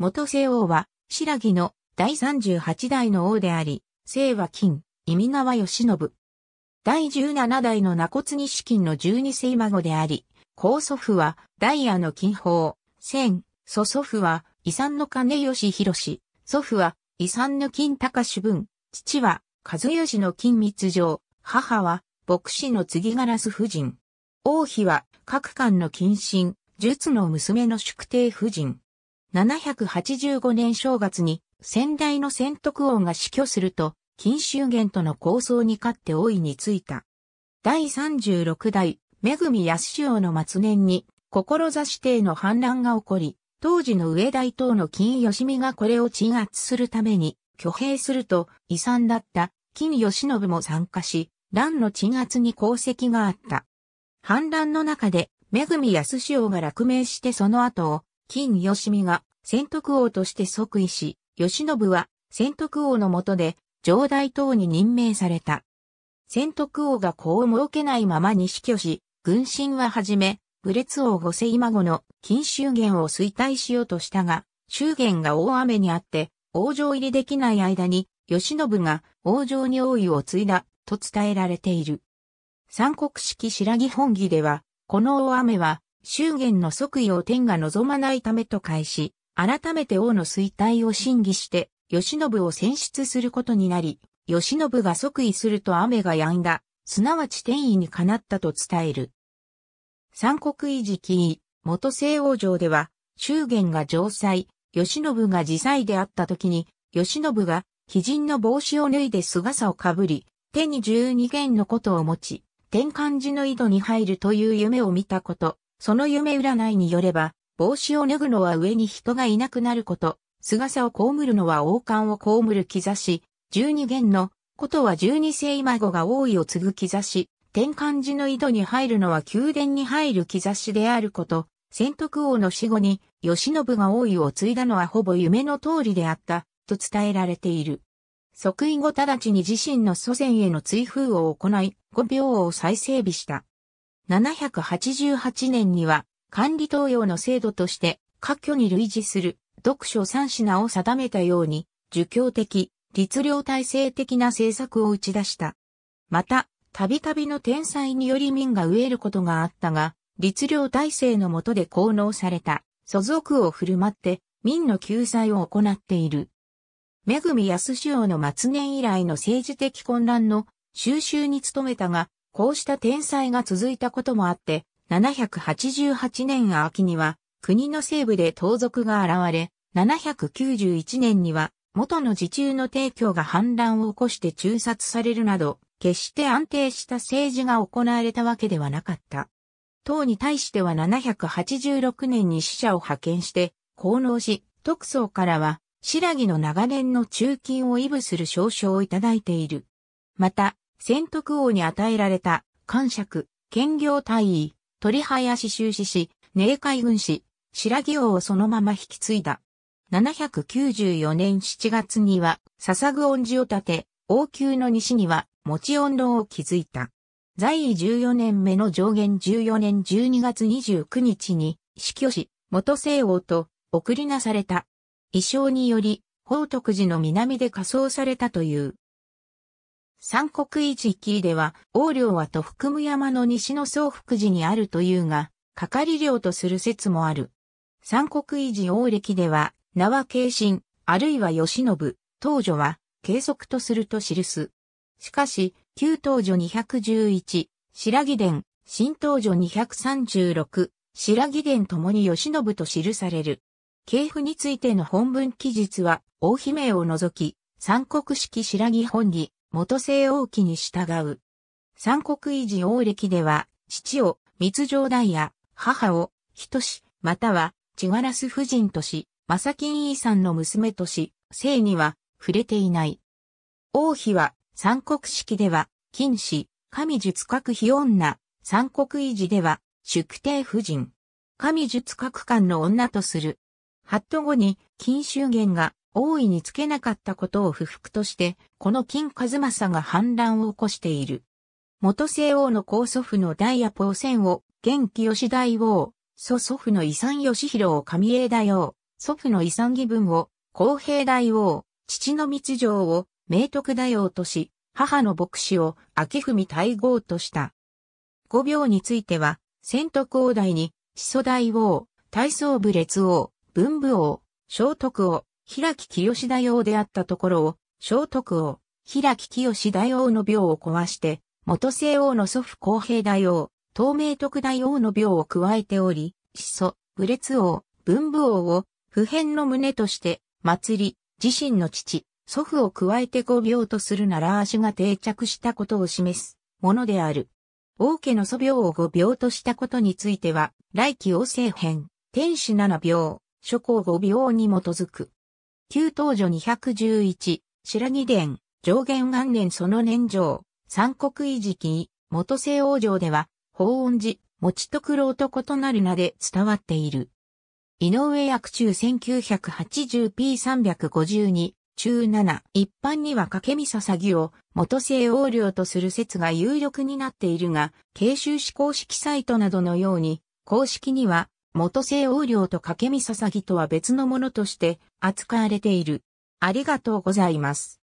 元聖王は、白木の第38代の王であり、姓は金、意味名は吉信。第17代の名骨資金の12世孫であり、高祖父は、ダイヤの金宝、千、祖祖父は、遺産の金吉氏、祖父は、遺産の金高主文、父は、和義の金密上、母は、牧師の継ガラス夫人。王妃は、各官の近親、術の娘の宿帝夫人。785年正月に先代の仙徳王が死去すると、金州源との構想に勝って王いについた。第36代、恵安潮の末年に、志帝の反乱が起こり、当時の上大統の金義美がこれを鎮圧するために、挙兵すると、遺産だった金義信も参加し、乱の鎮圧に功績があった。反乱の中で、恵安潮が落命してその後を、金義美が仙徳王として即位し、義信は仙徳王の下で上代等に任命された。仙徳王が子を設けないままに死去し、軍神ははじめ、武列王補世今後の金州元を衰退しようとしたが、州元が大雨にあって、王城入りできない間に、義信が王城に王位を継いだと伝えられている。三国式白木本義では、この大雨は祝言の即位を天が望まないためと返し、改めて王の衰退を審議して、慶喜を選出することになり、慶喜が即位すると雨が止んだ、すなわち天意にかなったと伝える。三国維持記元西王城では、祝言が城塞、慶喜が自在であった時に、慶喜が、貴人の帽子を脱いで姿をかぶり、手に十二弦のことを持ち、天漢寺の井戸に入るという夢を見たこと、その夢占いによれば、帽子を脱ぐのは上に人がいなくなること、姿をこむるのは王冠をこむる兆し、十二元の、ことは十二世今が王位を継ぐ兆し、天漢寺の井戸に入るのは宮殿に入る兆しであること、仙徳王の死後に、吉信が王位を継いだのはほぼ夢の通りであった、と伝えられている。即位後直ちに自身の祖先への追風を行い、五秒を再整備した。788年には管理東洋の制度として、各挙に類似する読書三品を定めたように、儒教的、律令体制的な政策を打ち出した。また、たびたびの天才により民が飢えることがあったが、律令体制の下で功能された、祖族を振る舞って、民の救済を行っている。恵安潮の末年以来の政治的混乱の収集に努めたが、こうした天災が続いたこともあって、788年秋には国の西部で盗賊が現れ、791年には元の自中の提供が反乱を起こして中殺されるなど、決して安定した政治が行われたわけではなかった。党に対しては786年に使者を派遣して、功能し、特捜からは、白木の長年の中金を異部する証書をいただいている。また、仙徳王に与えられた、官爵、兼業大尉、鳥林修士氏、寧海軍士、白木王をそのまま引き継いだ。794年7月には、笹具恩寺を建て、王宮の西には、持ち恩堂を築いた。在位14年目の上限14年12月29日に、死去し、元聖王と、送りなされた。衣装により、宝徳寺の南で仮装されたという。三国維持期では、王領はと福む山の西の総福寺にあるというが、係領とする説もある。三国維持王歴では、名は慶信、あるいは吉信、当女は、継続とすると記す。しかし、旧当女211、白木殿、新当女236、白木殿ともに吉信と記される。系譜についての本文記述は、王姫を除き、三国式白木本義、元聖王記に従う。三国維持王暦では、父を密城大や母を人氏、または千ガラス夫人とし、正金遺産の娘とし、姓には触れていない。王妃は三国式では、金氏、神術閣妃女、三国維持では、宿帝夫人。神術閣官の女とする。ハット後に、金州元が大いにつけなかったことを不服として、この金和正が反乱を起こしている。元西王の高祖父の大野ポーセンを、元清吉大王、祖祖父の遺産義弘を上栄大王、祖父の遺産義文を、公平大王、父の道場を、明徳大王とし、母の牧師を、秋文大号とした。五病については、仙徳王大に、始祖大王、大宗部列王、文武王、聖徳王、平木清大王であったところを、聖徳王、平木清大王の病を壊して、元聖王の祖父公平大王、東明徳大王の病を加えており、始祖、武烈王、文武王を、普遍の旨として、祭り、自身の父、祖父を加えて五病とするなら足が定着したことを示すものである。王家の祖病を五病としたことについては、来期王政編、天使七病、諸行五病に基づく。旧東女211、白木殿、上元元年その年上、三国維持期、元西王城では、法音寺、持徳郎と異なる名で伝わっている。井上役中 1980p352、中7、一般には掛見さぎを元西王領とする説が有力になっているが、慶州市公式サイトなどのように、公式には元製横領と掛見ささぎとは別のものとして扱われている。ありがとうございます。